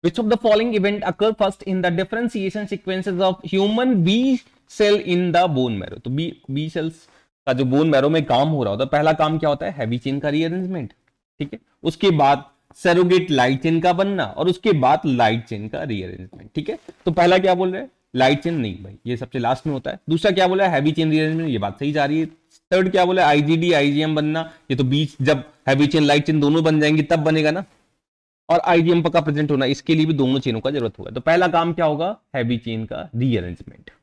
Which of the following event occur first in the differentiation sequences of human B cell in the bone marrow? तो B B cells का जो bone marrow में काम हो रहा होता है पहला काम क्या होता है heavy chain का rearrangement ठीक है उसके बाद सेरोगेट लाइट चेन का बनना और उसके बाद लाइट चेन का रीअरेंजमेंट ठीक है तो पहला क्या बोल रहे हैं लाइट चेन नहीं भाई ये सबसे लास्ट में होता है दूसरा क्या बोला है हैवी चेन रीअरेंजमेंट ये बात सही जा रही है थर्ड क्या बोला आईजीडी आईजीएम बनना ये तो बीच जब हैवी चेन लाइट चेन दोनों बन जाएंगे तब बनेगा ना और आईजीएम का प्रेजेंट होना इसके लिए भी दोनों चेनों का जरूरत होगा तो पहला काम क्या होगा हैवी चेन का रीअरेंजमेंट